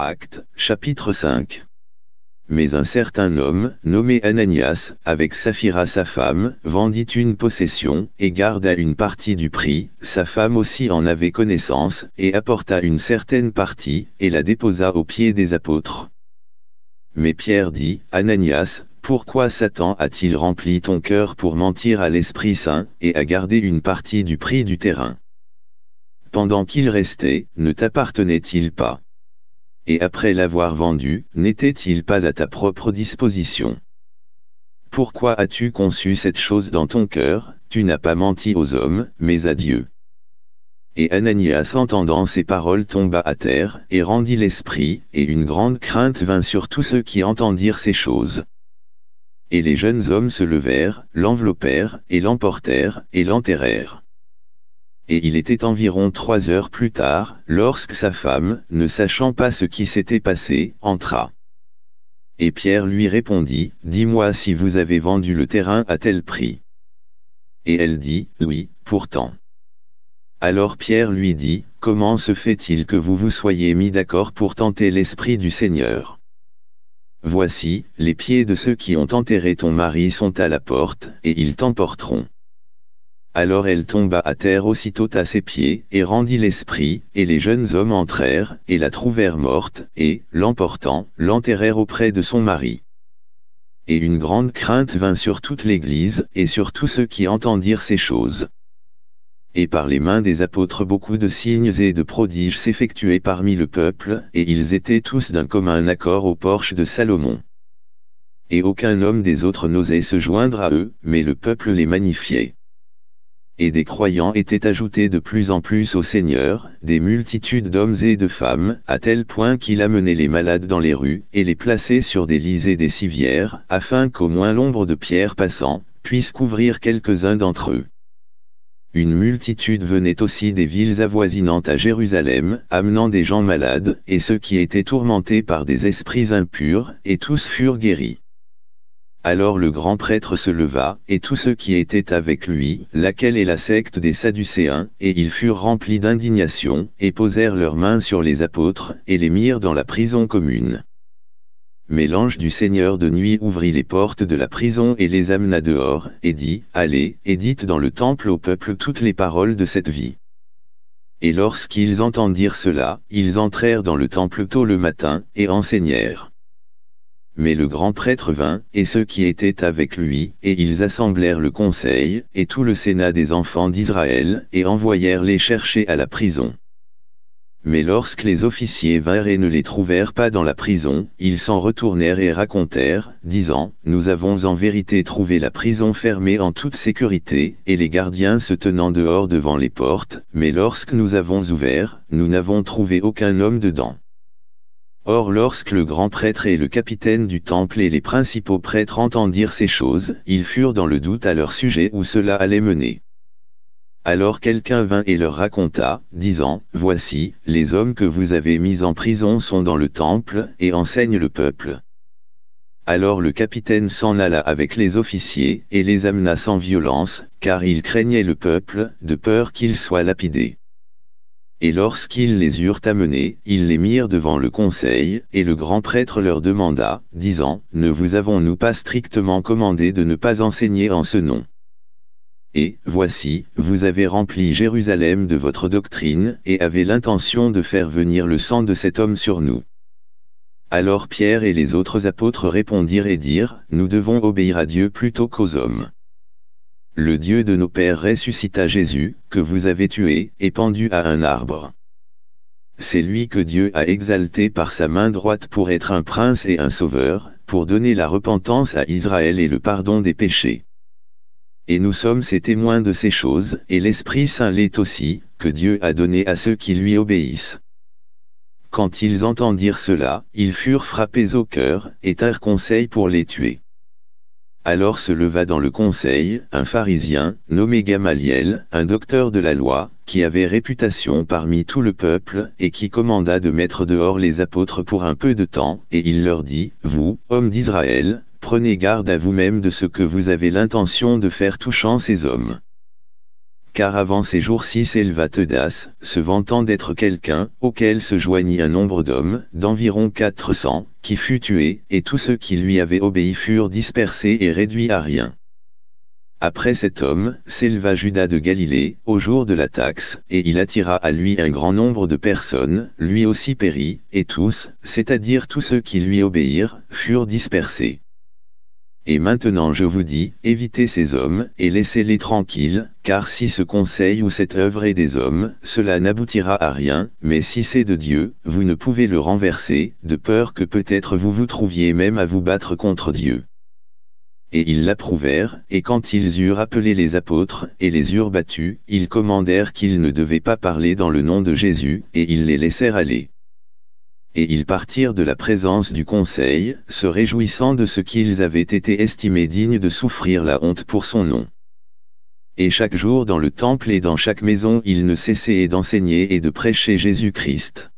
Acte, chapitre 5. Mais un certain homme, nommé Ananias, avec Saphira sa femme, vendit une possession, et garda une partie du prix, sa femme aussi en avait connaissance, et apporta une certaine partie, et la déposa aux pieds des apôtres. Mais Pierre dit, Ananias, pourquoi Satan a-t-il rempli ton cœur pour mentir à l'Esprit Saint, et a gardé une partie du prix du terrain Pendant qu'il restait, ne t'appartenait-il pas et après l'avoir vendu, n'était-il pas à ta propre disposition Pourquoi as-tu conçu cette chose dans ton cœur Tu n'as pas menti aux hommes, mais à Dieu. Et Ananias entendant ces paroles tomba à terre, et rendit l'esprit, et une grande crainte vint sur tous ceux qui entendirent ces choses. Et les jeunes hommes se levèrent, l'enveloppèrent, et l'emportèrent, et l'enterrèrent et il était environ trois heures plus tard, lorsque sa femme, ne sachant pas ce qui s'était passé, entra. Et Pierre lui répondit, « Dis-moi si vous avez vendu le terrain à tel prix. » Et elle dit, « Oui, pourtant. » Alors Pierre lui dit, « Comment se fait-il que vous vous soyez mis d'accord pour tenter l'Esprit du Seigneur ?» Voici, les pieds de ceux qui ont enterré ton mari sont à la porte, et ils t'emporteront alors elle tomba à terre aussitôt à ses pieds, et rendit l'esprit, et les jeunes hommes entrèrent, et la trouvèrent morte, et, l'emportant, l'enterrèrent auprès de son mari. Et une grande crainte vint sur toute l'Église, et sur tous ceux qui entendirent ces choses. Et par les mains des apôtres beaucoup de signes et de prodiges s'effectuaient parmi le peuple, et ils étaient tous d'un commun accord au porche de Salomon et aucun homme des autres n'osait se joindre à eux, mais le peuple les magnifiait et des croyants étaient ajoutés de plus en plus au Seigneur, des multitudes d'hommes et de femmes, à tel point qu'il amenait les malades dans les rues, et les plaçait sur des lits et des civières, afin qu'au moins l'ombre de pierres passant, puisse couvrir quelques-uns d'entre eux. Une multitude venait aussi des villes avoisinantes à Jérusalem, amenant des gens malades, et ceux qui étaient tourmentés par des esprits impurs, et tous furent guéris. Alors le grand prêtre se leva, et tous ceux qui étaient avec lui, laquelle est la secte des Sadducéens, et ils furent remplis d'indignation, et posèrent leurs mains sur les apôtres, et les mirent dans la prison commune. Mais l'ange du Seigneur de nuit ouvrit les portes de la prison et les amena dehors, et dit, Allez, et dites dans le temple au peuple toutes les paroles de cette vie. Et lorsqu'ils entendirent cela, ils entrèrent dans le temple tôt le matin, et enseignèrent. Mais le grand prêtre vint, et ceux qui étaient avec lui, et ils assemblèrent le conseil, et tout le sénat des enfants d'Israël, et envoyèrent les chercher à la prison. Mais lorsque les officiers vinrent et ne les trouvèrent pas dans la prison, ils s'en retournèrent et racontèrent, disant, « Nous avons en vérité trouvé la prison fermée en toute sécurité, et les gardiens se tenant dehors devant les portes, mais lorsque nous avons ouvert, nous n'avons trouvé aucun homme dedans. » Or lorsque le grand prêtre et le capitaine du temple et les principaux prêtres entendirent ces choses, ils furent dans le doute à leur sujet où cela allait mener. Alors quelqu'un vint et leur raconta, disant, « Voici, les hommes que vous avez mis en prison sont dans le temple, et enseignent le peuple. » Alors le capitaine s'en alla avec les officiers, et les amena sans violence, car il craignait le peuple, de peur qu'il soit lapidé. Et lorsqu'ils les eurent amenés, ils les mirent devant le conseil, et le grand prêtre leur demanda, disant, Ne vous avons-nous pas strictement commandé de ne pas enseigner en ce nom Et, voici, vous avez rempli Jérusalem de votre doctrine, et avez l'intention de faire venir le sang de cet homme sur nous. Alors Pierre et les autres apôtres répondirent et dirent, Nous devons obéir à Dieu plutôt qu'aux hommes le Dieu de nos pères ressuscita Jésus, que vous avez tué, et pendu à un arbre. C'est lui que Dieu a exalté par sa main droite pour être un prince et un sauveur, pour donner la repentance à Israël et le pardon des péchés. Et nous sommes ses témoins de ces choses, et l'Esprit Saint l'est aussi, que Dieu a donné à ceux qui lui obéissent. Quand ils entendirent cela, ils furent frappés au cœur, et tinrent conseil pour les tuer. Alors se leva dans le conseil, un pharisien, nommé Gamaliel, un docteur de la loi, qui avait réputation parmi tout le peuple, et qui commanda de mettre dehors les apôtres pour un peu de temps, et il leur dit, « Vous, hommes d'Israël, prenez garde à vous-même de ce que vous avez l'intention de faire touchant ces hommes car avant ces jours-ci s'éleva Tedas, se vantant d'être quelqu'un, auquel se joignit un nombre d'hommes, d'environ 400, qui fut tué, et tous ceux qui lui avaient obéi furent dispersés et réduits à rien. Après cet homme, s'éleva Judas de Galilée, au jour de la taxe, et il attira à lui un grand nombre de personnes, lui aussi périt, et tous, c'est-à-dire tous ceux qui lui obéirent, furent dispersés. Et maintenant je vous dis, évitez ces hommes, et laissez-les tranquilles, car si ce conseil ou cette œuvre est des hommes, cela n'aboutira à rien, mais si c'est de Dieu, vous ne pouvez le renverser, de peur que peut-être vous vous trouviez même à vous battre contre Dieu. Et ils l'approuvèrent, et quand ils eurent appelé les apôtres, et les eurent battus, ils commandèrent qu'ils ne devaient pas parler dans le nom de Jésus, et ils les laissèrent aller et ils partirent de la présence du conseil, se réjouissant de ce qu'ils avaient été estimés dignes de souffrir la honte pour son nom. Et chaque jour dans le temple et dans chaque maison ils ne cessaient d'enseigner et de prêcher Jésus-Christ.